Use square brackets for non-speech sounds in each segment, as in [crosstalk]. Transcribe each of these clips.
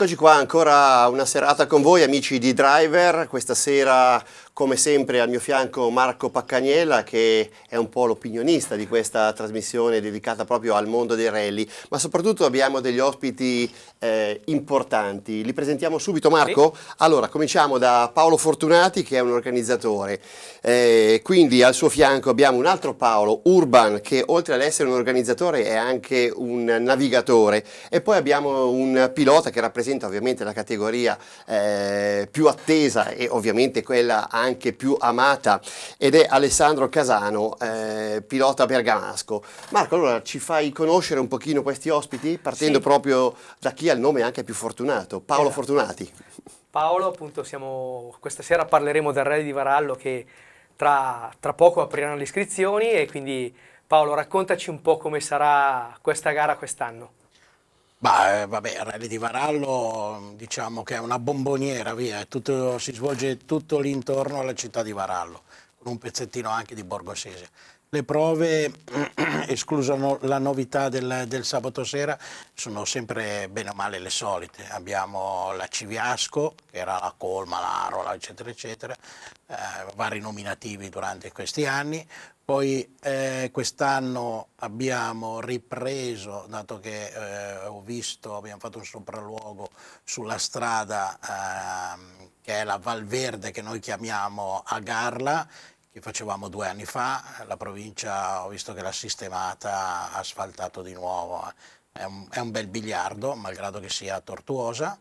Eccoci qua ancora una serata con voi amici di Driver, questa sera come sempre al mio fianco Marco Paccaniela che è un po' l'opinionista di questa trasmissione dedicata proprio al mondo dei rally, ma soprattutto abbiamo degli ospiti eh, importanti. Li presentiamo subito Marco? Sì. Allora, cominciamo da Paolo Fortunati che è un organizzatore. Eh, quindi al suo fianco abbiamo un altro Paolo, Urban, che oltre ad essere un organizzatore è anche un navigatore. E poi abbiamo un pilota che rappresenta ovviamente la categoria eh, più attesa e ovviamente quella anche anche più amata ed è Alessandro Casano, eh, pilota bergamasco. Marco, allora ci fai conoscere un pochino questi ospiti partendo sì. proprio da chi ha il nome anche più fortunato, Paolo esatto. Fortunati. Paolo, appunto, siamo, questa sera parleremo del Rally di Varallo che tra, tra poco apriranno le iscrizioni e quindi Paolo raccontaci un po' come sarà questa gara quest'anno. Beh, vabbè, Rally di Varallo diciamo che è una bomboniera, via, tutto, si svolge tutto l'intorno alla città di Varallo, con un pezzettino anche di Borgo le prove, [clears throat] esclusa la novità del, del, sabato sera, sono sempre bene o male le solite. Abbiamo la Civiasco, che era la Colma, l'Arola, eccetera, eccetera, eh, vari nominativi durante questi anni. Poi eh, quest'anno abbiamo ripreso, dato che eh, ho visto, abbiamo fatto un sopralluogo sulla strada ehm, che è la Valverde che noi chiamiamo Agarla, che facevamo due anni fa, la provincia ho visto che l'ha sistemata, ha asfaltato di nuovo, eh. è un, è un bel biliardo, malgrado che sia tortuosa.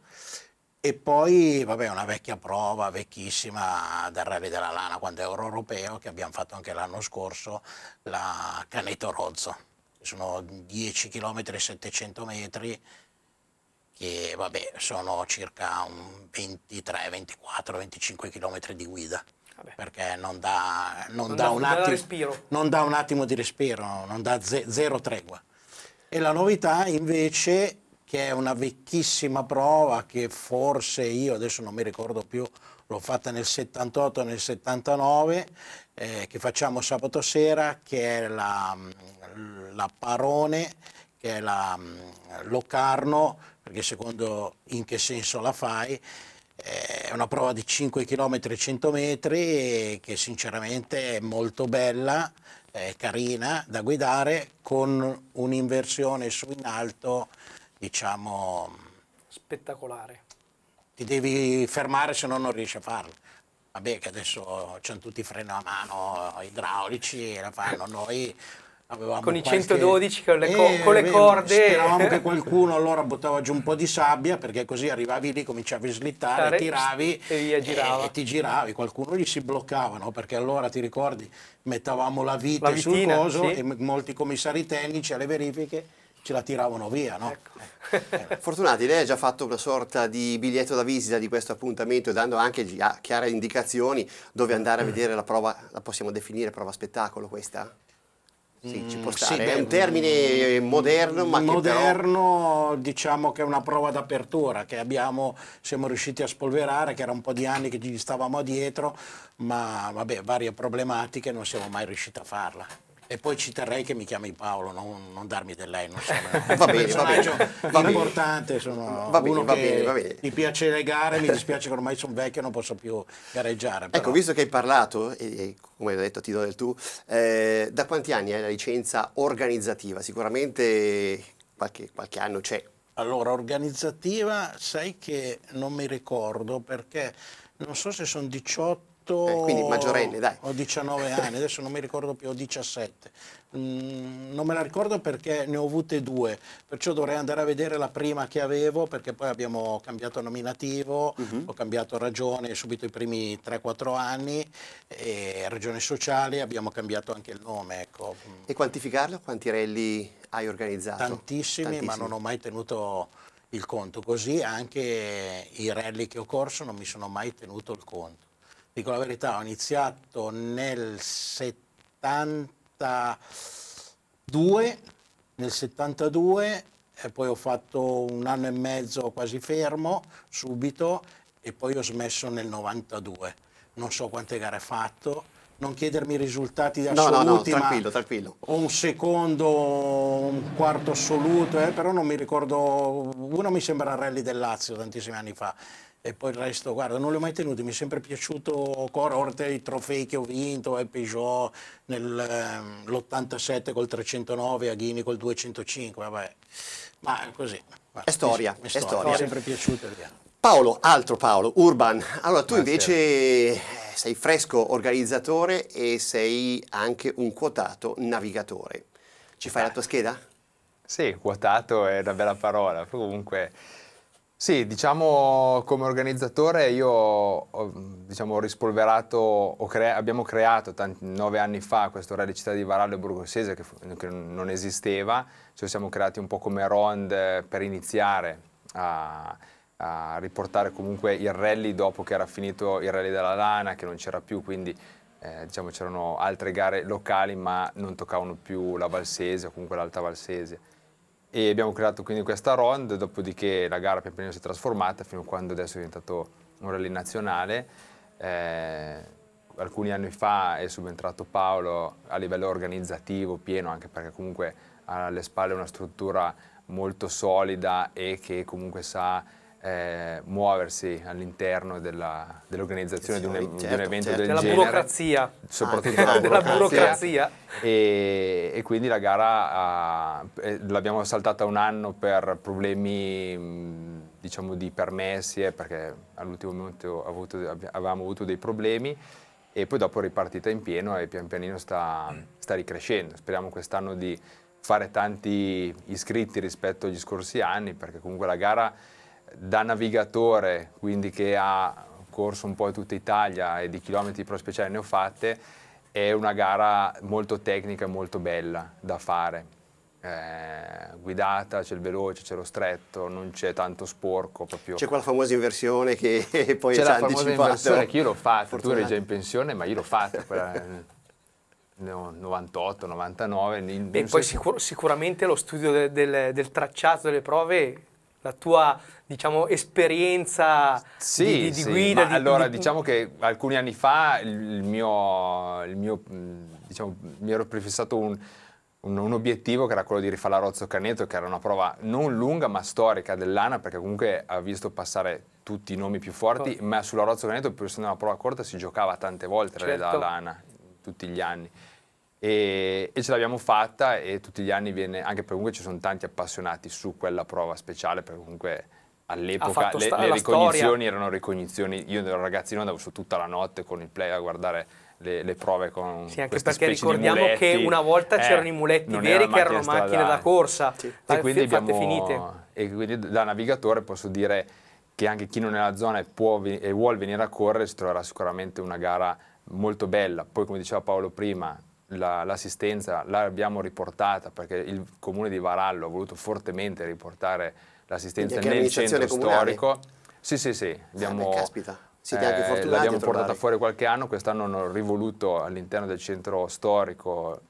E poi, vabbè, una vecchia prova, vecchissima, dal Rally della Lana, quando è Europeo, che abbiamo fatto anche l'anno scorso, la Caneto Rozzo. Sono 10 km e 700 metri, che vabbè, sono circa 23, 24, 25 km di guida. Vabbè. perché non dà, non, non, dà un attimo, non dà, un attimo, di respiro, non dà ze zero tregua. E la novità invece, che è una vecchissima prova che forse io, adesso non mi ricordo più, l'ho fatta nel 78 nel 79, eh, che facciamo sabato sera, che è la, la Parone, che è la Locarno, perché secondo in che senso la fai, è una prova di 5 km e 100 metri che sinceramente è molto bella, è carina da guidare con un'inversione su in alto, diciamo... Spettacolare. Ti devi fermare se no non riesci a farlo. Vabbè che adesso c'hanno tutti i freni a mano eh, idraulici, la fanno noi Avevamo con i 112 con le, co eh, con le corde speravamo che [laughs] qualcuno allora buttava giù un po' di sabbia perché così arrivavi lì cominciavi a slittare Stare, tiravi e, via, e, e, ti giravi qualcuno gli si bloccavano perché allora ti ricordi mettavamo la vite la vitina, sul coso sì. e molti commissari tecnici alle verifiche ce la tiravano via no? Ecco. Eh. eh. [laughs] Fortunati lei ha già fatto una sorta di biglietto da visita di questo appuntamento dando anche chiare indicazioni dove andare a mm. vedere la prova la possiamo definire prova spettacolo questa? Sì, ci mm, può stare. Sì, beh, è eh. un termine eh, moderno, ma moderno, però... diciamo che è una prova d'apertura che abbiamo, siamo riusciti a spolverare, che era un po' di anni che ci stavamo dietro, ma vabbè, varie problematiche non siamo mai riusciti a farla. E poi ci terrei che mi chiami Paolo, non, non darmi del lei, non so. [laughs] va bene, va bene. Va importante, sono va bene, va bene, va bene. mi piace le gare, mi [laughs] dispiace che ormai sono vecchio e non posso più gareggiare. Ecco, però. Ecco, visto che hai parlato, e, come hai detto ti do del tu, eh, da quanti anni hai la licenza organizzativa? Sicuramente qualche, qualche anno c'è. Allora, organizzativa, sai che non mi ricordo perché non so se sono 18 18 eh, quindi maggiorenne, dai. o 19 anni, adesso non mi ricordo più, ho 17. Mm, non me la ricordo perché ne ho avute due, perciò dovrei andare a vedere la prima che avevo perché poi abbiamo cambiato nominativo, uh mhm. -huh. ho cambiato ragione subito i primi 3-4 anni, e ragione sociale abbiamo cambiato anche il nome. Ecco. E quantificarlo? Quanti rally hai organizzato? Tantissimi, Tantissimi. ma non ho mai tenuto il conto, così anche i rally che ho corso non mi sono mai tenuto il conto dico la verità, ho iniziato nel 72, nel 72 e poi ho fatto un anno e mezzo quasi fermo, subito, e poi ho smesso nel 92. Non so quante gare ho fatto, non chiedermi risultati da assoluti, no, no, no, tranquillo, tranquillo. un secondo, un quarto assoluto, eh, però non mi ricordo, uno mi sembra il Rally del Lazio tantissimi anni fa, e poi il resto, guarda, non li ho mai tenuti, mi è sempre piaciuto Cororte, i trofei che ho vinto, eh, Peugeot nell'87 ehm, col 309, Aghini col 205, vabbè, ma così. Guarda, è storia, mi, è storia. storia. Mi è sempre piaciuto. Via. Paolo, altro Paolo, Urban, allora tu Buonasera. invece eh, sei fresco organizzatore e sei anche un quotato navigatore. Ci fai ah. la tua scheda? Sì, quotato è una bella parola, comunque... Sì, diciamo come organizzatore io ho, diciamo, ho rispolverato, ho crea abbiamo creato tanti, nove anni fa questo Rally Città di Varallo Borgosese che, che, non esisteva, ci cioè siamo creati un po' come rond eh, per iniziare a, a riportare comunque il rally dopo che era finito il rally della lana che non c'era più, quindi eh, diciamo c'erano altre gare locali ma non toccavano più la Valsese o comunque l'Alta Valsese e abbiamo creato quindi questa ROND, dopodiché la gara pian piano si è trasformata fino a quando adesso è diventato un rally nazionale. Eh, alcuni anni fa è subentrato Paolo a livello organizzativo pieno, anche perché comunque ha alle spalle una struttura molto solida e che comunque sa eh, muoversi all'interno dell'organizzazione sì, di, certo, di, un certo, evento certo. del della genere. Burocrazia. Soprattutto ah, della burocrazia. E, e, quindi la gara eh, l'abbiamo saltata un anno per problemi mm, diciamo, di permessi, eh, perché all'ultimo momento avuto, avevamo avuto dei problemi e poi dopo è ripartita in pieno e pian pianino sta, sta ricrescendo. Speriamo quest'anno di fare tanti iscritti rispetto agli scorsi anni perché comunque la gara da navigatore, quindi che ha corso un po' in tutta Italia e di chilometri di pro speciale ne ho fatte, è una gara molto tecnica e molto bella da fare. Eh, guidata, c'è il veloce, c'è lo stretto, non c'è tanto sporco. Proprio. C'è quella famosa inversione che [laughs] poi c'è la famosa anticipato. inversione che io l'ho fatta, Fortunato. tu eri già in pensione, ma io l'ho fatta. Quella... 98, 99. E poi sicur sicuramente lo studio del, del, del tracciato delle prove, la tua diciamo, esperienza sì, di, di, di sì, guida. Di, allora, diciamo che alcuni anni fa il mio, il mio, diciamo, mi ero prefissato un, un, un, obiettivo che era quello di rifare la Rozzo Caneto, che era una prova non lunga ma storica dell'ANA, perché comunque ha visto passare tutti i nomi più forti, certo. ma sulla Rozzo Caneto, per essere una prova corta, si giocava tante volte certo. dall'ANA, tutti gli anni. E, e, ce l'abbiamo fatta e tutti gli anni viene, anche perché comunque ci sono tanti appassionati su quella prova speciale, perché comunque all'epoca le, le ricognizioni storia. erano ricognizioni, io da ragazzino andavo su tutta la notte con il play a guardare le, le prove con Sì, anche perché ricordiamo che una volta eh, c'erano i muletti veri che erano macchine da corsa, sì. e, quindi abbiamo, finite. e quindi da navigatore posso dire che anche chi non è nella zona e, può, e vuol venire a correre si troverà sicuramente una gara molto bella. Poi come diceva Paolo prima, l'assistenza l'abbiamo riportata perché il comune di Varallo ha voluto fortemente riportare l'assistenza nel centro comunale. storico. Sì, sì, sì. Ah, abbiamo, ah, siete eh, anche L'abbiamo portata fuori qualche anno, quest'anno hanno rivoluto all'interno del centro storico.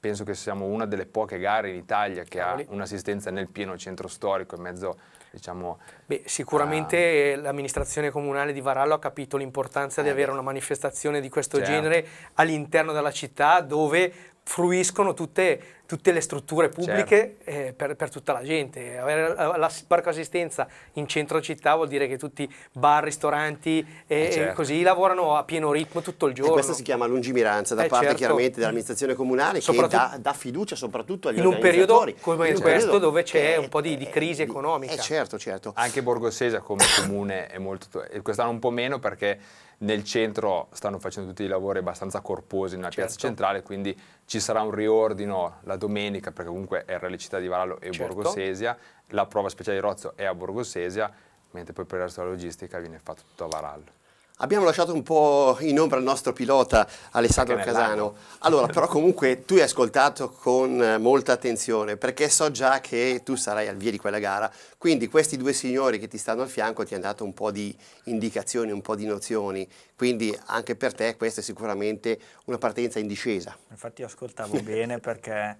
Penso che siamo una delle poche gare in Italia che ha un'assistenza nel pieno centro storico, in mezzo Diciamo, Beh, sicuramente ah, l'amministrazione comunale di Varallo ha capito l'importanza di eh. avere una manifestazione di questo certo. genere all'interno della città dove fruiscono tutte, tutte, le strutture pubbliche certo. eh, per, per, tutta la gente. Avere la, la parco assistenza in centro città vuol dire che tutti bar, ristoranti eh, eh, e, eh certo. e così lavorano a pieno ritmo tutto il giorno. E questa si chiama lungimiranza da eh parte certo. chiaramente dell'amministrazione comunale che dà, dà, fiducia soprattutto agli in un periodo come in questo dove c'è un po' di, di crisi economica. Eh certo, certo. Anche Borgo come comune è molto... quest'anno un po' meno perché nel centro stanno facendo tutti i lavori abbastanza corposi nella certo. piazza centrale, quindi ci sarà un riordino la domenica, perché comunque RL Città di Varallo e certo. Borgosesia, la prova speciale di Rozzo è a Borgosesia, mentre poi per il resto della logistica viene fatto tutto a Varallo. Abbiamo lasciato un po' in ombra il nostro pilota Alessandro Casano. Allora, però comunque tu hai ascoltato con molta attenzione perché so già che tu sarai al via di quella gara. Quindi questi due signori che ti stanno al fianco ti hanno dato un po' di indicazioni, un po' di nozioni. Quindi anche per te questa è sicuramente una partenza in discesa. Infatti io ascoltavo [laughs] bene perché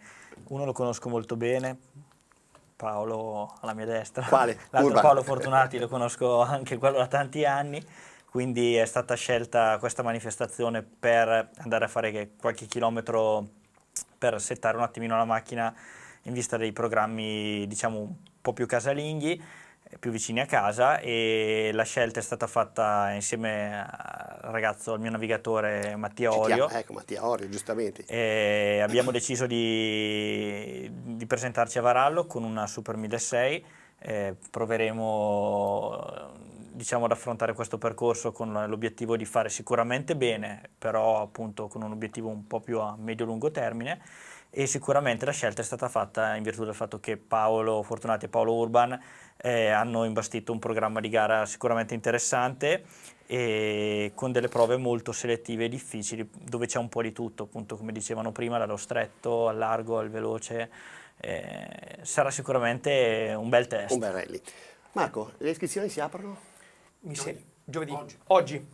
uno lo conosco molto bene, Paolo alla mia destra. Quale? L'altro Paolo Fortunati lo conosco anche quello da tanti anni quindi è stata scelta questa manifestazione per andare a fare qualche chilometro per settare un attimino la macchina in vista dei programmi diciamo un po' più casalinghi più vicini a casa e la scelta è stata fatta insieme al ragazzo, al mio navigatore Mattia Orio. Ecco, Mattia Orio, giustamente. E abbiamo deciso di, di, presentarci a Varallo con una Super 1006, eh, proveremo diciamo, ad affrontare questo percorso con l'obiettivo di fare sicuramente bene, però appunto con un obiettivo un po' più a medio-lungo termine e sicuramente la scelta è stata fatta in virtù del fatto che Paolo Fortunati e Paolo Urban eh, hanno imbastito un programma di gara sicuramente interessante e con delle prove molto selettive e difficili dove c'è un po' di tutto, appunto come dicevano prima, dallo stretto al largo al veloce, eh, sarà sicuramente un bel test. Un bel rally. Marco, le iscrizioni si aprono? mi giovedì. Se... giovedì. Oggi. Oggi.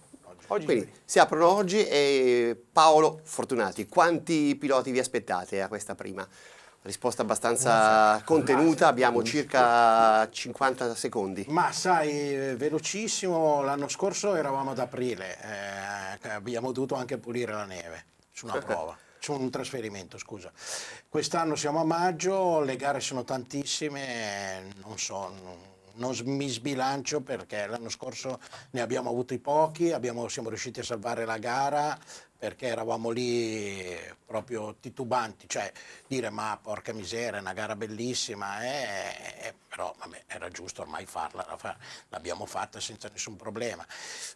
Oggi Quindi si aprono oggi e Paolo Fortunati, quanti piloti vi aspettate a questa prima? Risposta abbastanza contenuta, abbiamo circa 50 secondi. Ma sai, velocissimo, l'anno scorso eravamo ad aprile, eh, abbiamo dovuto anche pulire la neve su una [laughs] prova. su un trasferimento, scusa. Quest'anno siamo a maggio, le gare sono tantissime, non so, non non mi sbilancio perché l'anno scorso ne abbiamo avuti pochi, abbiamo, siamo riusciti a salvare la gara perché eravamo lì proprio titubanti, cioè dire ma porca miseria, è una gara bellissima, eh, eh, eh però vabbè, era giusto ormai farla, l'abbiamo fatta senza nessun problema,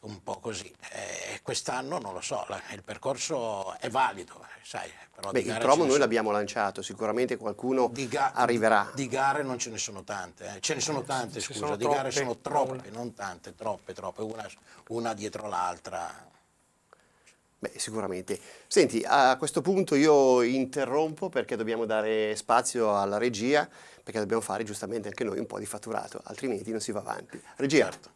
un po' così. Eh, Quest'anno non lo so, la, il percorso è valido, sai. Però Beh, il promo noi l'abbiamo lanciato, sicuramente qualcuno di arriverà. Di, di, gare non ce ne sono tante, eh. ce ne sono eh, tante, scusa, sono di troppe, gare sono troppe, non tante, troppe, troppe, una, una dietro l'altra. Beh, sicuramente. Senti, a questo punto io interrompo perché dobbiamo dare spazio alla regia, perché dobbiamo fare giustamente anche noi un po' di fatturato, altrimenti non si va avanti. Regia. Certo.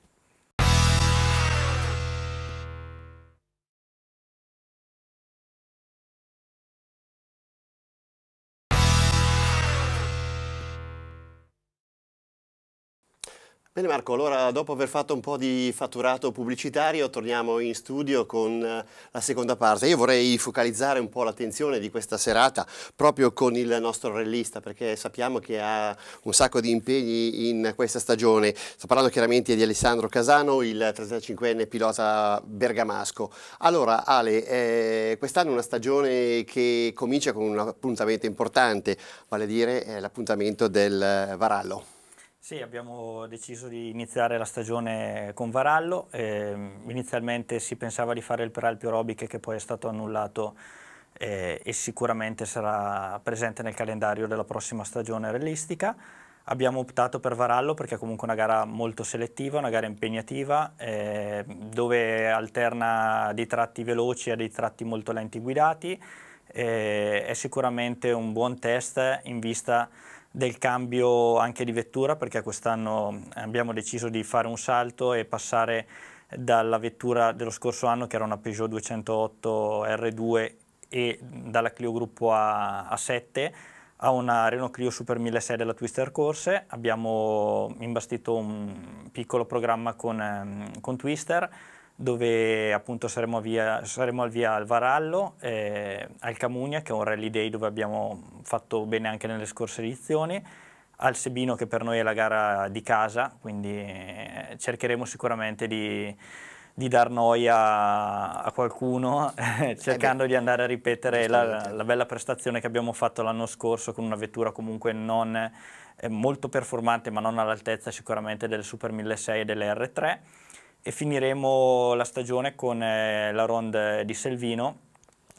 Bene Marco, allora dopo aver fatto un po' di fatturato pubblicitario torniamo in studio con eh, la seconda parte. Io vorrei focalizzare un po' l'attenzione di questa serata proprio con il nostro rallista perché sappiamo che ha un sacco di impegni in questa stagione. Sto parlando chiaramente di Alessandro Casano, il 35enne pilota bergamasco. Allora Ale, eh, quest'anno è una stagione che comincia con un appuntamento importante, vale a dire eh, l'appuntamento del eh, Varallo. Sì, abbiamo deciso di iniziare la stagione con Varallo, eh, inizialmente si pensava di fare il Peralpio Robic che poi è stato annullato eh, e sicuramente sarà presente nel calendario della prossima stagione realistica. Abbiamo optato per Varallo perché è comunque una gara molto selettiva, una gara impegnativa, eh, dove alterna dei tratti veloci a dei tratti molto lenti guidati, eh, è sicuramente un buon test in vista di del cambio anche di vettura perché quest'anno abbiamo deciso di fare un salto e passare dalla vettura dello scorso anno che era una Peugeot 208 R2 e dalla Clio Gruppo A, 7 a una Renault Clio Super 1006 della Twister Corse, abbiamo imbastito un piccolo programma con, ehm, con Twister, dove appunto saremo, via, saremo, al via al Varallo, eh, al Camugna che è un rally day dove abbiamo fatto bene anche nelle scorse edizioni, al Sebino che per noi è la gara di casa, quindi eh, cercheremo sicuramente di, di dar noia a qualcuno [laughs] eh cercando di andare a ripetere la, la, bella prestazione che abbiamo fatto l'anno scorso con una vettura comunque non eh, molto performante ma non all'altezza sicuramente delle Super 1600 e delle R3 e finiremo la stagione con eh, la ronde di Selvino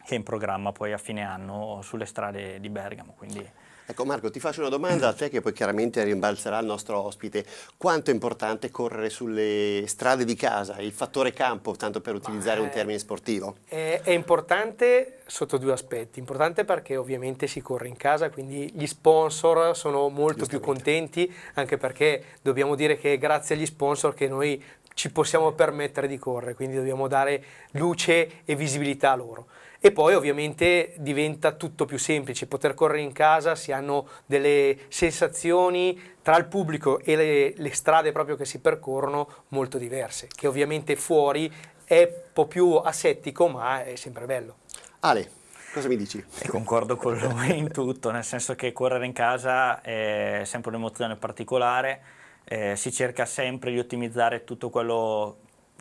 che è in programma poi a fine anno sulle strade di Bergamo. Quindi... Ecco Marco, ti faccio una domanda a te che poi chiaramente rimbalzerà il nostro ospite. Quanto è importante correre sulle strade di casa, il fattore campo, tanto per utilizzare Ma un eh, termine sportivo? È, è, importante sotto due aspetti. Importante perché ovviamente si corre in casa, quindi gli sponsor sono molto più contenti, anche perché dobbiamo dire che è grazie agli sponsor che noi ci possiamo permettere di correre, quindi dobbiamo dare luce e visibilità a loro. E poi ovviamente diventa tutto più semplice, poter correre in casa, si hanno delle sensazioni tra il pubblico e le, le strade proprio che si percorrono molto diverse, che ovviamente fuori è un po' più asettico ma è sempre bello. Ale, Cosa mi dici? E concordo con lui in tutto, nel senso che correre in casa è sempre un'emozione particolare eh, si cerca sempre di ottimizzare tutto quello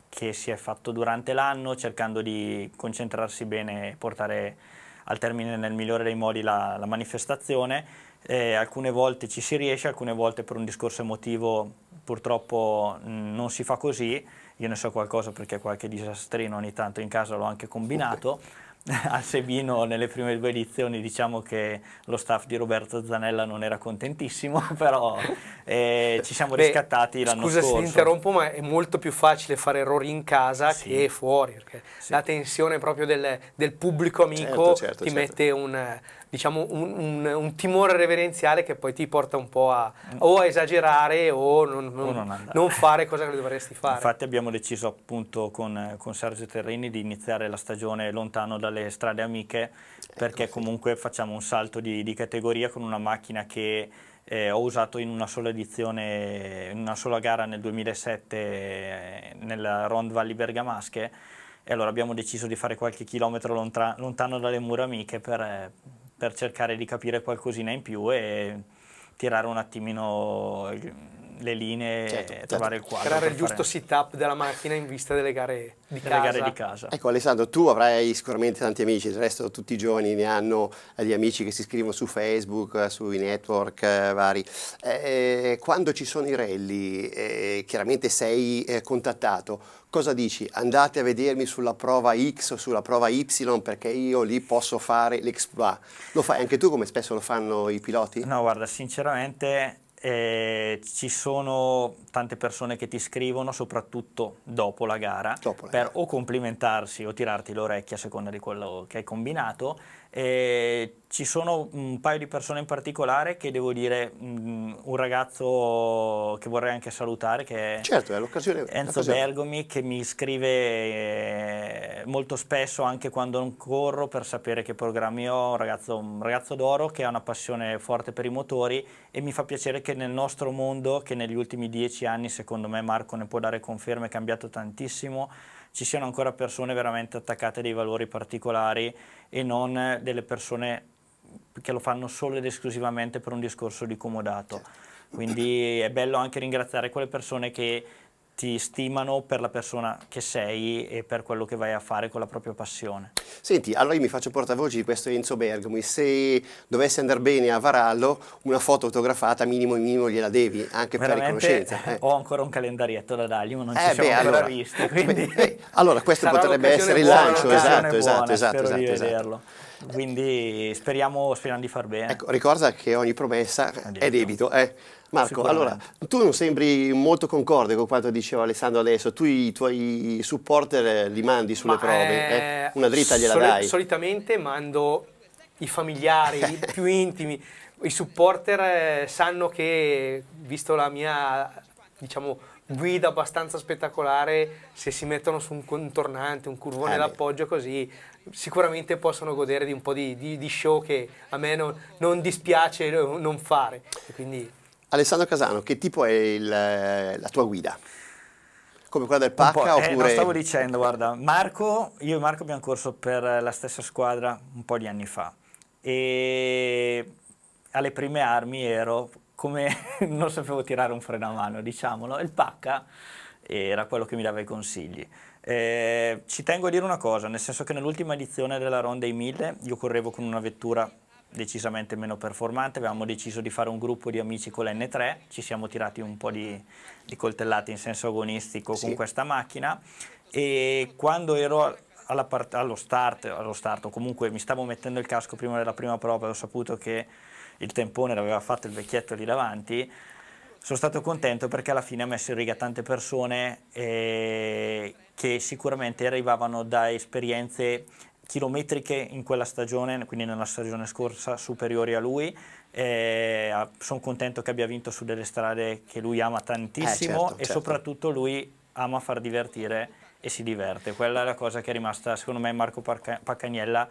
che si è fatto durante l'anno, cercando di concentrarsi bene e portare al termine nel migliore dei modi la, la manifestazione. Eh, alcune volte ci si riesce, alcune volte per un discorso emotivo purtroppo mh, mm, non si fa così. Io ne so qualcosa perché qualche disastrino ogni tanto in casa l'ho anche combinato. Okay a [laughs] Sevino nelle prime due edizioni diciamo che lo staff di Roberto Zanella non era contentissimo, [laughs] però eh, ci siamo riscattati l'anno scorso. Scusa se interrompo, ma è molto più facile fare errori in casa sì. che fuori, perché sì. la tensione proprio del, del pubblico amico certo, certo, ti certo. mette un diciamo, un, un, un, timore reverenziale che poi ti porta un po' a, o a esagerare o non, non, non, non fare cosa che dovresti fare. Infatti abbiamo deciso appunto con, con, Sergio Terrini di iniziare la stagione lontano dalle strade amiche perché ecco, comunque sì. facciamo un salto di, di categoria con una macchina che eh, ho usato in una sola edizione, in una sola gara nel 2007 eh, nella Rond Valley Bergamasche e allora abbiamo deciso di fare qualche chilometro lontano dalle mura amiche per, eh, per cercare di capire qualcosina in più e tirare un attimino le linee certo, e trovare certo. il quadro. Creare il giusto sit-up della macchina in vista delle gare di, delle casa. Gare di casa. Ecco Alessandro, tu avrai sicuramente tanti amici, il resto tutti i giorni ne hanno gli eh, amici che si iscrivono su Facebook, eh, sui network eh, vari. Eh, quando ci sono i rally, eh, chiaramente sei eh, contattato, cosa dici? Andate a vedermi sulla prova X o sulla prova Y perché io lì posso fare l'exploit. Lo fai anche tu come spesso lo fanno i piloti? No, guarda, sinceramente eh, ci sono tante persone che ti scrivono, soprattutto dopo la gara, dopo la per gara. o complimentarsi o tirarti l'orecchia a seconda di quello che hai combinato e ci sono un paio di persone in particolare che devo dire, mm, un ragazzo che vorrei anche salutare, che certo, è Enzo Bergomi, che mi scrive eh, molto spesso anche quando non corro per sapere che programmi ho, un ragazzo, un ragazzo d'oro che ha una passione forte per i motori e mi fa piacere che nel nostro mondo, che negli ultimi dieci anni secondo me Marco ne può dare conferma, è cambiato tantissimo, ci siano ancora persone veramente attaccate a dei valori particolari e non delle persone che lo fanno solo ed esclusivamente per un discorso di comodato. Certo. Quindi è bello anche ringraziare quelle persone che ti stimano per la persona che sei e per quello che vai a fare con la propria passione. Senti, allora io mi faccio portavoce di questo Enzo Bergami, se dovesse andare bene a Varallo, una foto autografata minimo minimo gliela devi, anche Veramente, per riconoscenza. Eh, eh. Ho ancora un calendarietto da dargli, ma non eh ci beh, ancora allora, visti. Quindi... Beh, allora questo potrebbe essere buona, il lancio, esatto, esatto, esatto, esatto, esatto, esatto. Quindi speriamo, speriamo, di far bene. Ecco, ricorda che ogni promessa è debito. È debito eh. Marco, allora, tu non sembri molto concorde con quanto diceva Alessandro adesso, tu i tuoi supporter eh, li mandi sulle ma prove, eh, eh? una dritta gliela soli dai? Solitamente mando i familiari i [laughs] più intimi, i supporter eh, sanno che, visto la mia, diciamo, guida abbastanza spettacolare, se si mettono su un contornante, un curvone eh, ah, d'appoggio così, sicuramente possono godere di un po' di, di, di show che a me non, non dispiace non fare. Quindi... Alessandro Casano, che tipo è il, eh, la tua guida? Come quella del Pacca Eh, no, stavo dicendo, guarda, Marco, io e Marco abbiamo corso per la stessa squadra un po' di anni fa e alle prime armi ero come [laughs] non sapevo tirare un freno a mano, diciamolo, il Pacca era quello che mi dava i consigli. Eh, ci tengo a dire una cosa, nel senso che nell'ultima edizione della Ronda dei 1000 io correvo con una vettura decisamente meno performante, avevamo deciso di fare un gruppo di amici con ln 3 ci siamo tirati un po' di, di coltellate in senso agonistico sì. con questa macchina e quando ero part, allo, start, allo start, o comunque mi stavo mettendo il casco prima della prima prova e ho saputo che il tempone l'aveva fatto il vecchietto lì davanti, sono stato contento perché alla fine ha messo in riga tante persone eh, che sicuramente arrivavano da esperienze chilometriche in quella stagione, quindi nella stagione scorsa, superiori a lui. Ah, sono contento che abbia vinto su delle strade che lui ama tantissimo eh, certo, e certo. soprattutto lui ama far divertire e si diverte. Quella è la cosa che è rimasta, secondo me, Marco Pacca Paccaniella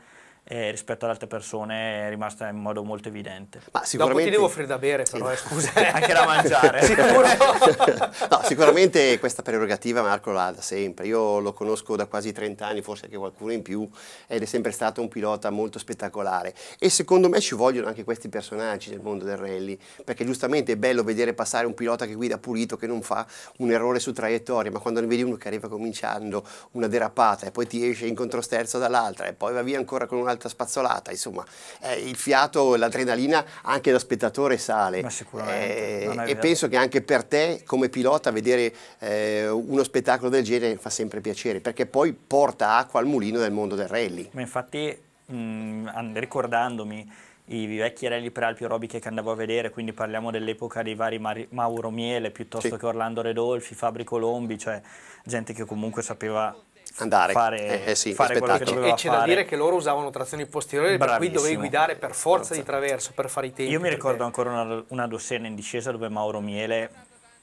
eh, rispetto ad altre persone è rimasta in modo molto evidente. Ma sicuramente... Dopo ti devo offrire da bere però, eh, scusa. [laughs] Anche da mangiare. [laughs] [laughs] no, sicuramente questa prerogativa Marco l'ha da sempre. Io lo conosco da quasi 30 anni, forse anche qualcuno in più, ed è sempre stato un pilota molto spettacolare. E secondo me ci vogliono anche questi personaggi nel mondo del rally, perché giustamente è bello vedere passare un pilota che guida pulito, che non fa un errore su traiettoria, ma quando ne vedi uno che arriva cominciando una derapata e poi ti esce in controsterzo dall'altra e poi va via ancora con un'altra un'altra spazzolata, insomma, eh, il fiato, l'adrenalina anche da spettatore sale. Ma sicuramente. Eh, e penso che anche per te come pilota vedere eh, uno spettacolo del genere fa sempre piacere, perché poi porta acqua al mulino del mondo del rally. Ma infatti, mh, mm, ricordandomi i vecchi rally prealpi aerobiche che andavo a vedere, quindi parliamo dell'epoca dei vari Mar Mauro Miele piuttosto sì. che Orlando Redolfi, Fabri Colombi, cioè gente che comunque sapeva andare fare, eh, eh sì, fare quello che doveva e c'è fare. da dire che loro usavano trazioni posteriori per cui dovevi guidare per forza, forza di traverso per fare i tempi io mi ricordo perché... ancora una, una dossena in discesa dove Mauro Miele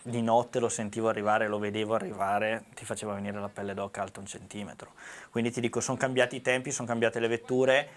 di notte lo sentivo arrivare, lo vedevo arrivare, ti faceva venire la pelle d'oca alta un centimetro. Quindi ti dico, sono cambiati i tempi, sono cambiate le vetture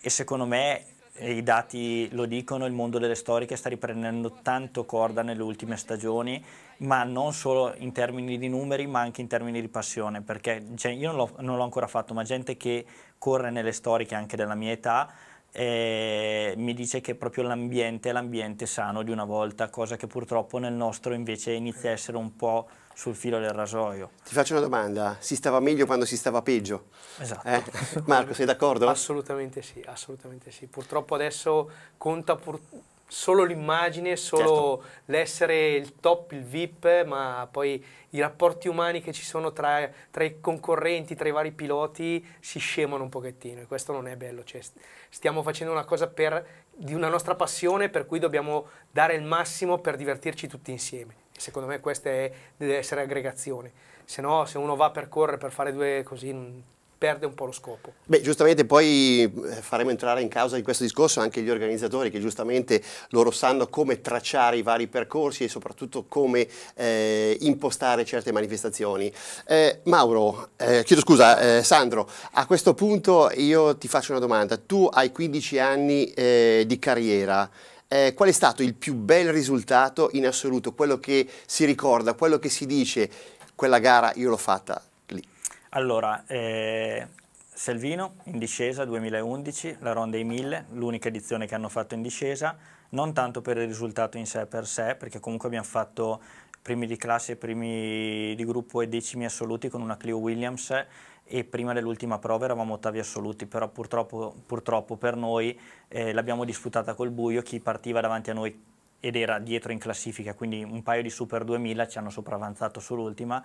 e secondo me i dati lo dicono, il mondo delle storiche sta riprendendo tanto corda nelle ultime stagioni, ma non solo in termini di numeri, ma anche in termini di passione, perché io non l'ho, ancora fatto, ma gente che corre nelle storiche anche della mia età, eh, mi dice che proprio l'ambiente è l'ambiente sano di una volta, cosa che purtroppo nel nostro invece inizia a essere un po' sul filo del rasoio. Ti faccio una domanda, si stava meglio quando si stava peggio? Esatto. Eh? [laughs] Marco, sei d'accordo? Assolutamente sì, assolutamente sì. Purtroppo adesso conta pur solo l'immagine, solo certo. l'essere il top, il VIP, ma poi i rapporti umani che ci sono tra, tra, i concorrenti, tra i vari piloti, si scemano un pochettino e questo non è bello. Cioè, stiamo facendo una cosa per, di una nostra passione per cui dobbiamo dare il massimo per divertirci tutti insieme. Secondo me questa è, deve essere aggregazione, se no se uno va per correre, per fare due così mm, perde un po' lo scopo. Beh, giustamente poi eh, faremo entrare in causa di questo discorso anche gli organizzatori che giustamente loro sanno come tracciare i vari percorsi e soprattutto come eh, impostare certe manifestazioni. Eh, Mauro, eh, chiedo scusa, eh, Sandro, a questo punto io ti faccio una domanda. Tu hai 15 anni eh, di carriera eh, qual è stato il più bel risultato in assoluto, quello che si ricorda, quello che si dice, quella gara io l'ho fatta lì? Allora, eh, Selvino in discesa 2011, la Ronda dei 1000, l'unica edizione che hanno fatto in discesa, non tanto per il risultato in sé per sé, perché comunque abbiamo fatto primi di classe, primi di gruppo e decimi assoluti con una Clio Williams e prima dell'ultima prova eravamo ottavi assoluti, però purtroppo, purtroppo per noi eh, l'abbiamo disputata col buio, chi partiva davanti a noi ed era dietro in classifica, quindi un paio di Super 2000 ci hanno sopravanzato sull'ultima.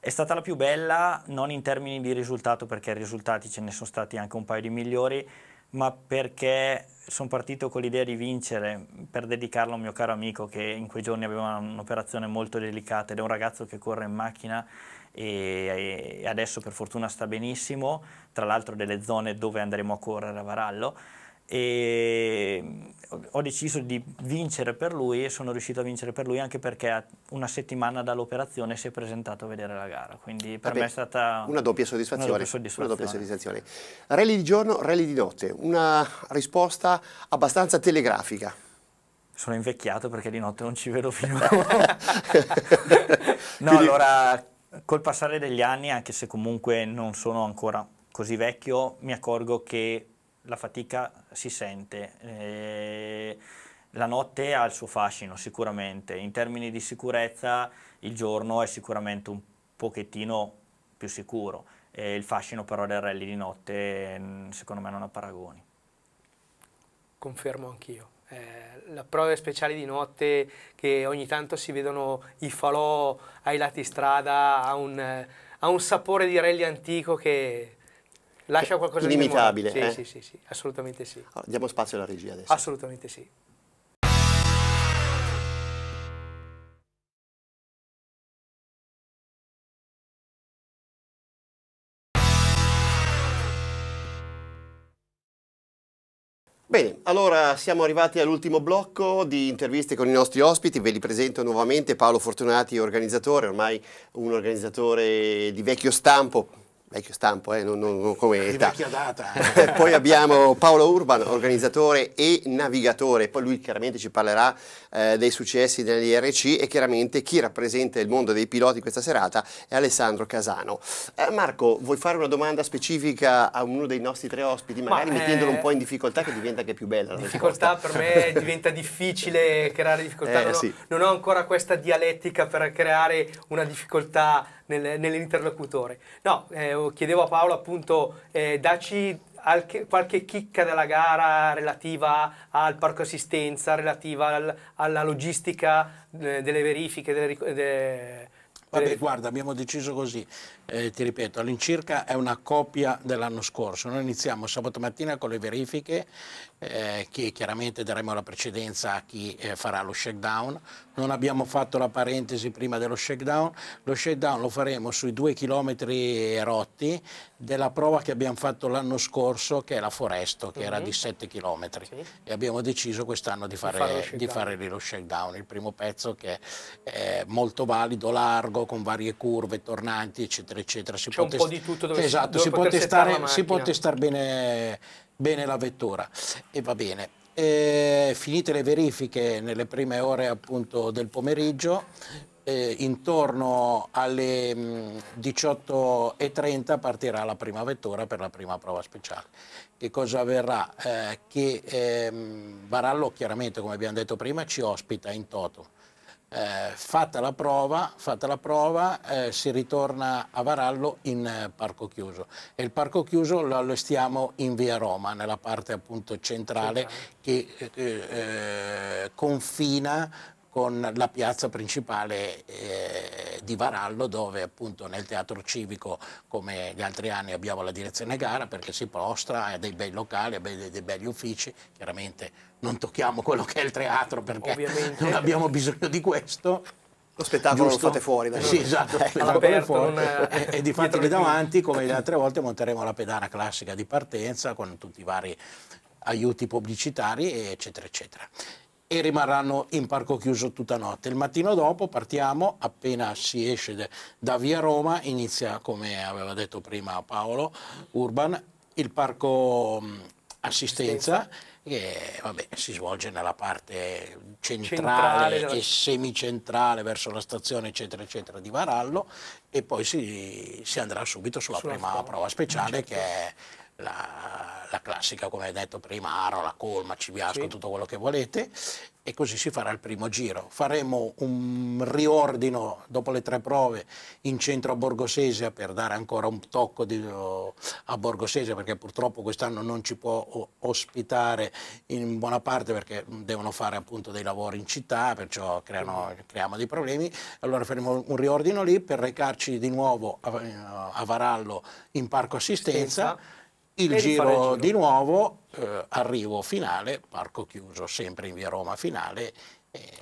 È stata la più bella, non in termini di risultato, perché risultati ce ne sono stati anche un paio di migliori, ma perché sono partito con l'idea di vincere per dedicarlo a un mio caro amico che in quei giorni aveva un'operazione molto delicata ed è un ragazzo che corre in macchina e, adesso per fortuna sta benissimo, tra l'altro delle zone dove andremo a correre a Varallo e ho deciso di vincere per lui e sono riuscito a vincere per lui anche perché una settimana dall'operazione si è presentato a vedere la gara, quindi per Vabbè, me è stata una doppia soddisfazione. Una doppia soddisfazione. Una doppia soddisfazione. Rally di giorno, rally di notte, una risposta abbastanza telegrafica. Sono invecchiato perché di notte non ci vedo più. [laughs] [laughs] no, quindi... allora Col passare degli anni, anche se comunque non sono ancora così vecchio, mi accorgo che la fatica si sente. Eh, la notte ha il suo fascino sicuramente, in termini di sicurezza il giorno è sicuramente un pochettino più sicuro, eh, il fascino però del rally di notte mm, secondo me non ha paragoni. Confermo anch'io eh, la prove speciali di notte che ogni tanto si vedono i falò ai lati strada, ha un, ha un sapore di rally antico che lascia qualcosa Inimitabile, di... Inimitabile. Sì, eh? sì, sì, sì, assolutamente sì. Allora, diamo spazio alla regia adesso. Assolutamente sì. Bene, allora siamo arrivati all'ultimo blocco di interviste con i nostri ospiti, ve li presento nuovamente Paolo Fortunati, organizzatore, ormai un organizzatore di vecchio stampo vecchio stampo, eh, non, non come età. vecchia data. [laughs] poi abbiamo Paolo Urban, organizzatore e navigatore, poi lui chiaramente ci parlerà eh, dei successi dell'IRC e chiaramente chi rappresenta il mondo dei piloti questa serata è Alessandro Casano. Eh, Marco, vuoi fare una domanda specifica a uno dei nostri tre ospiti, magari Ma, mettendolo eh, un po' in difficoltà che diventa anche più bella la Difficoltà risposta. per me [laughs] diventa difficile creare difficoltà, eh, non, sì. non ho ancora questa dialettica per creare una difficoltà nel, nell'interlocutore. No, eh, chiedevo a Paolo appunto, eh, daci alche, qualche chicca della gara relativa al parco assistenza, relativa al, alla logistica eh, delle verifiche, delle, de, Vabbè, guarda, abbiamo deciso così eh, ti ripeto, all'incirca è una copia dell'anno scorso. Noi iniziamo sabato mattina con le verifiche, eh, che chiaramente daremo la precedenza a chi eh, farà lo shakedown. Non abbiamo fatto la parentesi prima dello shakedown, lo shakedown lo faremo sui due chilometri rotti della prova che abbiamo fatto l'anno scorso, che è la Foresto, che mm -hmm. era mhm. di 7 chilometri. Sì. E abbiamo deciso quest'anno di, di fare lì lo shakedown, il primo pezzo che è molto valido, largo, con varie curve, tornanti, eccetera eccetera, Si C'è un po' di tutto dove, esatto, dove si, può testare, si può testare bene, bene la vettura e va bene. E eh, finite le verifiche nelle prime ore appunto del pomeriggio, eh, intorno alle 18.30 mm, partirà la prima vettura per la prima prova speciale. Che cosa avverrà? Eh, che ehm, Barallo chiaramente, come abbiamo detto prima, ci ospita in toto eh, fatta la prova, fatta la prova eh, si ritorna a Varallo in eh, parco chiuso e il parco chiuso lo allestiamo in via Roma, nella parte appunto centrale, centrale. che eh, eh, confina con la piazza principale eh, di Varallo dove appunto nel teatro civico come gli altri anni abbiamo la direzione gara perché si prostra, ha dei bei locali, ha dei, dei belli uffici, chiaramente non tocchiamo quello che è il teatro perché Ovviamente. non abbiamo bisogno di questo. Lo spettacolo Giusto? lo fate fuori. Dai. Sì, esatto, lo spettacolo fuori. È... E, e di fatto lì davanti, come le altre volte, monteremo la pedana classica di partenza con tutti i vari aiuti pubblicitari, eccetera, eccetera e rimarranno in parco chiuso tutta notte. Il mattino dopo partiamo, appena si esce da via Roma, inizia, come aveva detto prima Paolo Urban, il parco mm, assistenza che vabbè, si svolge nella parte centrale, centrale e semicentrale verso la stazione eccetera eccetera di Varallo e poi si, si andrà subito sulla, sulla prima prova speciale che è la, la classica, come hai detto prima, Arola, Colma, Cibiasco, sì. tutto quello che volete, e così si farà il primo giro. Faremo un riordino dopo le tre prove in centro a Borgosesia per dare ancora un tocco di, a Borgosesia, perché purtroppo quest'anno non ci può ospitare in buona parte perché devono fare appunto dei lavori in città, perciò creano, creiamo dei problemi. Allora faremo un riordino lì per recarci di nuovo a, a Varallo in parco assistenza. assistenza il giro, il giro di nuovo, eh, arrivo finale, parco chiuso, sempre in via Roma finale,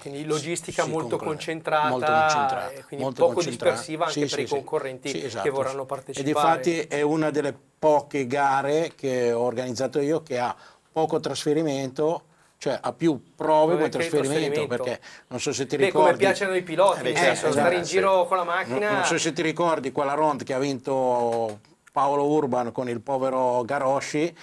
quindi logistica si, si molto, concentrata, molto, concentrata, quindi molto poco concentrata. dispersiva anche sì, per sì, i concorrenti sì, esatto. che vorranno partecipare. E infatti è una delle poche gare che ho organizzato io che ha poco trasferimento, cioè ha più prove come trasferimento, perché non so se ti ricordi... Beh, come piacciono i piloti, eh, cioè, esatto, stare in esatto. giro con la macchina... Non, non so se ti ricordi quella round che ha vinto Paolo Urban con il povero Garosci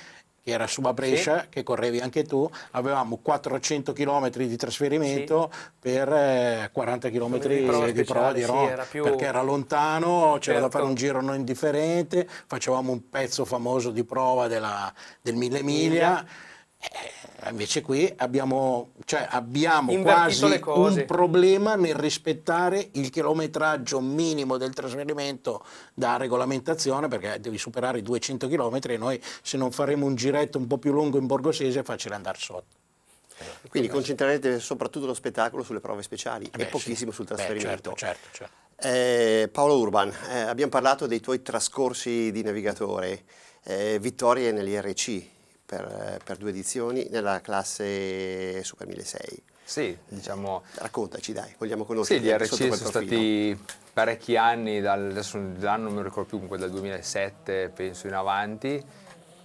che era su a Brescia, sì. che correvi anche tu, avevamo 400 km di trasferimento sì. per 40 eh, km di prova di, prova, di rock, sì, più... perché era lontano, c'era certo. da fare un certo. giro non indifferente, facevamo un pezzo famoso di prova della, del Mille Miglia. Miglia eh, invece qui abbiamo, cioè abbiamo quasi un problema nel rispettare il chilometraggio minimo del trasferimento da regolamentazione perché devi superare i 200 km e noi se non faremo un giretto un po' più lungo in Borgosese è facile andare sotto. Eh, quindi concentrerete soprattutto lo spettacolo sulle prove speciali Beh, e pochissimo sì. sul trasferimento. Beh, certo, certo, certo. Eh, Paolo Urban, eh, abbiamo parlato dei tuoi trascorsi di navigatore, eh, vittorie nell'IRC, per, eh, per due edizioni nella classe Super 1600. Sì, eh, diciamo... Raccontaci dai, vogliamo conoscere. Sì, gli RC sono stati parecchi anni, dal, adesso l'anno non mi ricordo più, comunque dal 2007 penso in avanti,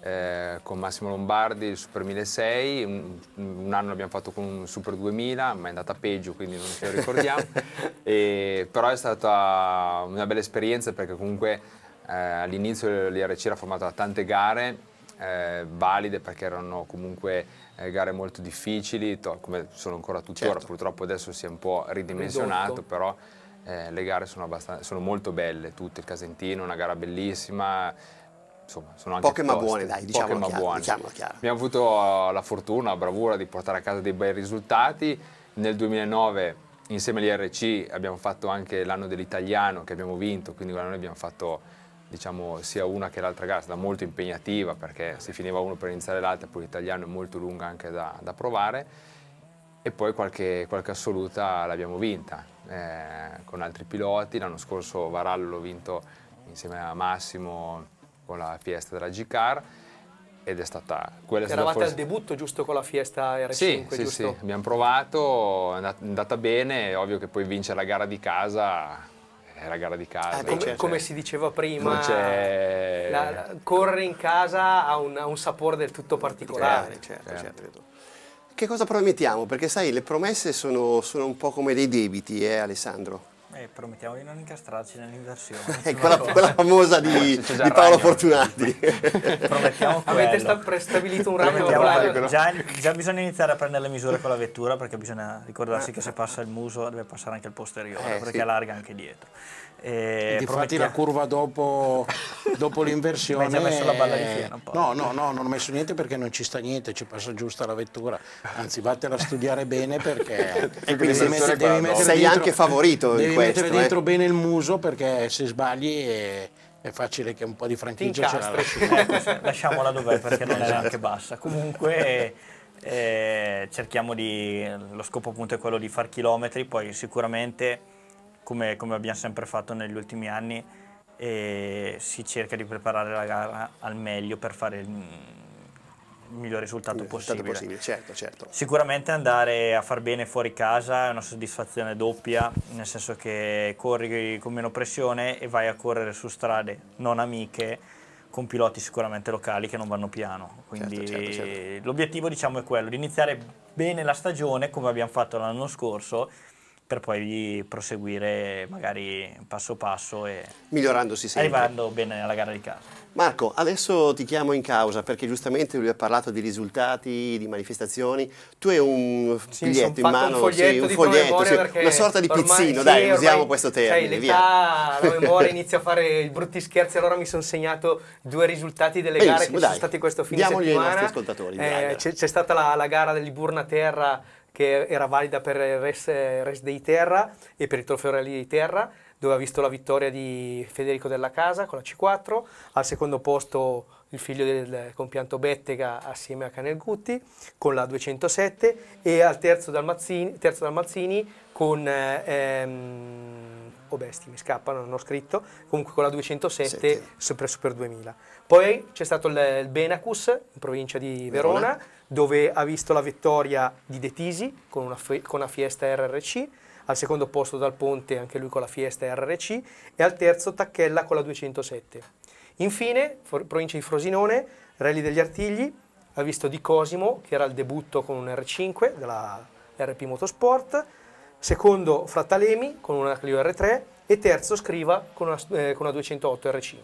eh, con Massimo Lombardi il Super 1006, un, un, anno l'abbiamo fatto con un Super 2000, ma è andata peggio quindi non ce lo ricordiamo, [laughs] e, però è stata una bella esperienza perché comunque eh, all'inizio l'IRC era formata da tante gare eh, valide perché erano comunque eh, gare molto difficili, come sono ancora tuttora, certo. purtroppo adesso si è un po' ridimensionato, Ridotto. però eh, le gare sono, sono, molto belle, tutte, il Casentino, una gara bellissima, insomma, sono anche Poche toste, ma buone, dai, diciamo ma buone. Diciamo Abbiamo avuto la fortuna, la bravura di portare a casa dei bei risultati, nel 2009 insieme agli RC, abbiamo fatto anche l'anno dell'italiano che abbiamo vinto, quindi noi abbiamo fatto diciamo, sia una che l'altra gara, è stata molto impegnativa perché si finiva uno per iniziare l'altra, poi l'italiano è molto lunga anche da, da provare e poi qualche, qualche assoluta l'abbiamo vinta eh, con altri piloti, l'anno scorso Varallo l'ho vinto insieme a Massimo con la Fiesta della G-Car ed è stata quella è stata forse... al debutto giusto con la Fiesta R5 sì, sì, sì, abbiamo provato, è andata bene, è ovvio che poi vincere la gara di casa è la gara di casa. Eh, come, come, si diceva prima, la, la, correre in casa ha un, ha un, sapore del tutto particolare. Certo, certo, certo. certo. certo che cosa promettiamo? Perché sai, le promesse sono, sono un po' come dei debiti, eh, Alessandro? E promettiamo di non incastrarci nell'inversione. Eh, [laughs] quella, quella, famosa di, di Paolo Fortunati. [laughs] promettiamo [laughs] Avete prestabilito un raggio. Già, già bisogna iniziare a prendere le misure con la vettura perché bisogna ricordarsi ah. che se passa il muso deve passare anche il posteriore eh, perché sì. larga anche dietro. E Difatti la curva dopo, dopo [laughs] l'inversione... Mi hai messo la balla di fieno No, no, no, non ho messo niente perché non ci sta niente, ci passa giusta la vettura. Anzi, vattela a studiare bene perché... e [laughs] quindi devi mettere, qua, devi sei dentro, anche favorito Devi questo, mettere dentro eh. bene il muso perché se sbagli... È, è facile che un po' di franchigia ce la lasci. Lasciamola dov'è perché non è anche bassa. Comunque eh, cerchiamo di... lo scopo appunto è quello di far chilometri, poi sicuramente come, come abbiamo sempre fatto negli ultimi anni, e si cerca di preparare la gara al meglio per fare il miglior risultato, il risultato possibile. possibile certo, certo. Sicuramente andare a far bene fuori casa è una soddisfazione doppia, nel senso che corri con meno pressione e vai a correre su strade non amiche con piloti sicuramente locali che non vanno piano. Certo, Quindi certo, certo, l'obiettivo diciamo, è quello di iniziare bene la stagione come abbiamo fatto l'anno scorso per poi proseguire magari passo passo e migliorandosi sempre. arrivando bene alla gara di casa. Marco, adesso ti chiamo in causa perché giustamente lui ha parlato di risultati, di manifestazioni. Tu hai un sì, biglietto in mano, un foglietto, sì, un foglietto sì, una sorta di ormai, pizzino, dai, ormai, usiamo questo termine. Cioè, l'età, la memoria inizia a fare i brutti scherzi, allora mi sono segnato due risultati delle Benissimo, gare che dai, sono stati questo fine Diamogli settimana. Diamogli ai nostri ascoltatori. Eh, c'è, stata la, la gara dell'Iburna Terra che era valida per il res, res dei Terra e per il trofeo Rally dei Terra, dove ha visto la vittoria di Federico Della Casa con la C4, al secondo posto il figlio del compianto Bettega assieme a Canel Gutti con la 207 e al terzo Dalmazzini, terzo Dalmazzini con... Ehm, o oh besti, mi scappano, non ho scritto, comunque con la 207 Sette. super, super 2000. Poi c'è stato il, il, Benacus in provincia di Verona. Verona dove ha visto la vittoria di De Tisi con una, con una Fiesta RRC, al secondo posto Dal Ponte anche lui con la Fiesta RRC e al terzo Tacchella con la 207. Infine, provincia di Frosinone, Rally degli Artigli, ha visto Di Cosimo che era al debutto con un R5 della RP Motorsport, secondo Frattalemi con una Clio R3 e terzo Scriva con una, eh, con una 208 R5.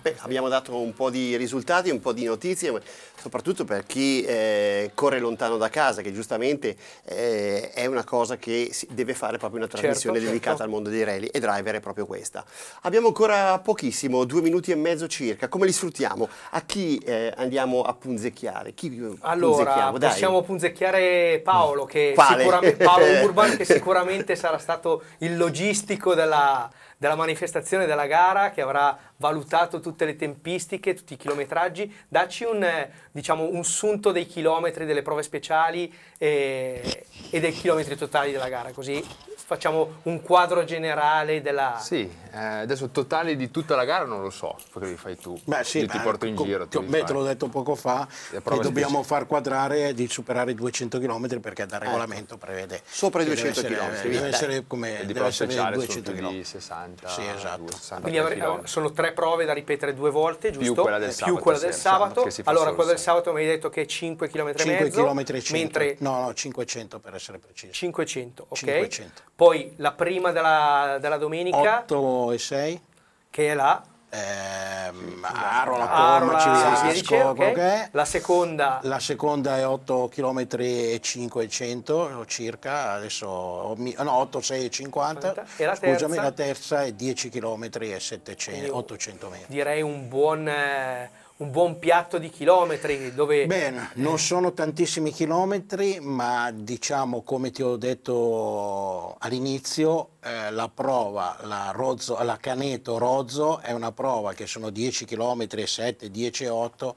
Beh, abbiamo dato un po' di risultati, un po' di notizie, soprattutto per chi eh, corre lontano da casa, che giustamente eh, è una cosa che deve fare proprio una certo, trasmissione certo, dedicata certo. al mondo dei rally e driver è proprio questa. Abbiamo ancora pochissimo, due minuti e mezzo circa, come li sfruttiamo? A chi eh, andiamo a punzecchiare? Chi eh, allora, possiamo punzecchiare Paolo, che Paolo Urban, che [laughs] sicuramente sarà stato il logistico della della manifestazione della gara che avrà valutato tutte le tempistiche, tutti i chilometraggi. Dacci un, eh, diciamo, un sunto dei chilometri, delle prove speciali e, eh, e dei chilometri totali della gara, così facciamo un quadro generale della... Sì, eh, adesso totale di tutta la gara non lo so, perché li fai tu, Beh, sì, ti eh, porto in giro. Beh, te l'ho detto poco fa, eh, che dobbiamo far quadrare di superare i 200 km perché dal ecco. regolamento ecco. prevede... Sopra i 200 deve km. Essere, deve essere come di deve essere 200 km. Di 60, sì, esatto. 60 Quindi avrei, sono tre prove da ripetere due volte, giusto? Più quella del sabato. Più quella del sabato. Sì, allora, quella del sabato mi hai detto che è 5 km 5 mezzo, km 100. Mentre... No, no, 500 per essere preciso. 500, ok. 500. Poi la prima della, della domenica. 8 e 6. Che è la. Ehm, Arola, Parma, Civiasco, okay. okay. la seconda la seconda è 8 km e 500 circa adesso no 8 6 50 e la terza? scusami la terza è 10 km e 700 800 metri direi un buon eh, un buon piatto di chilometri dove... Bene, non eh. sono tantissimi chilometri, ma diciamo come ti ho detto all'inizio, eh, la prova, la, Rozzo, la Caneto Rozzo è una prova che sono 10 km e 7, 10 e 8,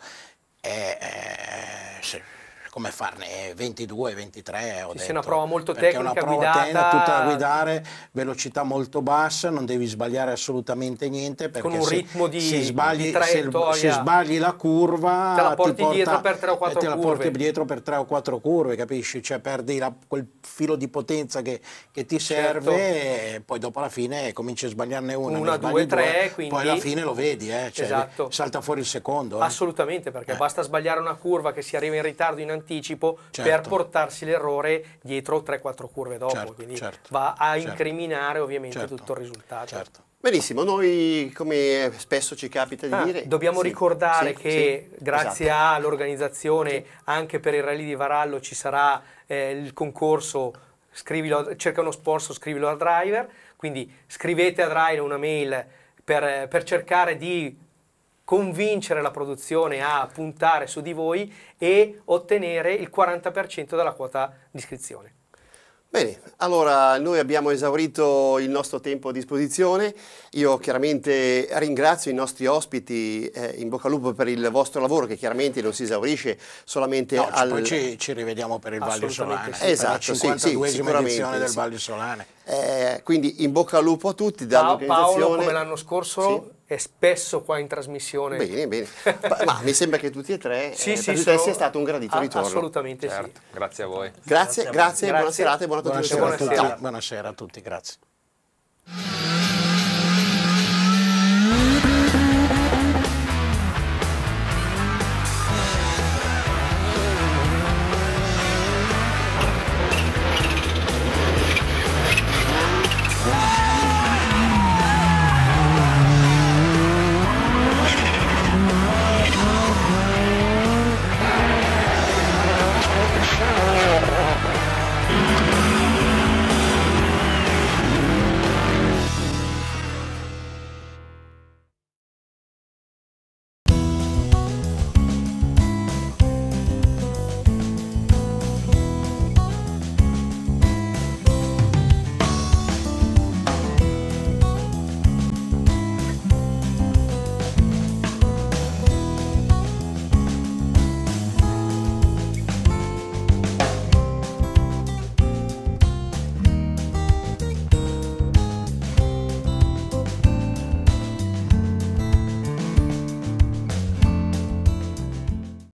è, eh, come farne 22, 23 ho sì, detto. È una prova molto tecnica, è una prova guidata... tena, tutta da guidare, velocità molto bassa, non devi sbagliare assolutamente niente perché Con un se, ritmo di, se, sbagli, di se, se sbagli la curva te la porti porta, dietro per 3 o 4 curve. Te la porti dietro per 3 o 4 curve, capisci? Cioè perdi la, quel filo di potenza che, che ti certo. serve certo. e poi dopo alla fine cominci a sbagliarne una. Una, due, tre, quindi... Poi alla fine lo vedi, eh, cioè esatto. salta fuori il secondo. Eh. Assolutamente, perché eh. basta sbagliare una curva che si arriva in ritardo in anticipo anticipo certo. per portarsi l'errore dietro 3-4 curve dopo, certo, quindi certo, va a certo. incriminare ovviamente certo, tutto il risultato. Certo. Benissimo, noi come spesso ci capita di ah, dire... Dobbiamo sì, ricordare sì, che sì, grazie esatto. all'organizzazione anche per il rally di Varallo ci sarà eh, il concorso scrivilo, cerca uno sponsor, scrivilo a driver, quindi scrivete a driver una mail per, per cercare di convincere la produzione a puntare su di voi e ottenere il 40% della quota di iscrizione. Bene, allora noi abbiamo esaurito il nostro tempo a disposizione, io chiaramente ringrazio i nostri ospiti eh, in bocca al lupo per il vostro lavoro che chiaramente non si esaurisce solamente no, al... Poi ci, ci, rivediamo per il Valle Solane, sì. esatto, per la 52esima esatto, sì, edizione del sì. Valle Solane. Eh, quindi in bocca al lupo a tutti dall'organizzazione. Paolo come l'anno scorso è spesso qua in trasmissione. Bene, bene. [laughs] Ma mi sembra che tutti e tre sì, eh, sì, per sono... sia stato un gradito ritorno. Assolutamente certo. sì. Grazie a voi. Grazie, grazie, grazie, grazie. buona serata e buona continuazione. Buonasera, buonasera a tutti, grazie.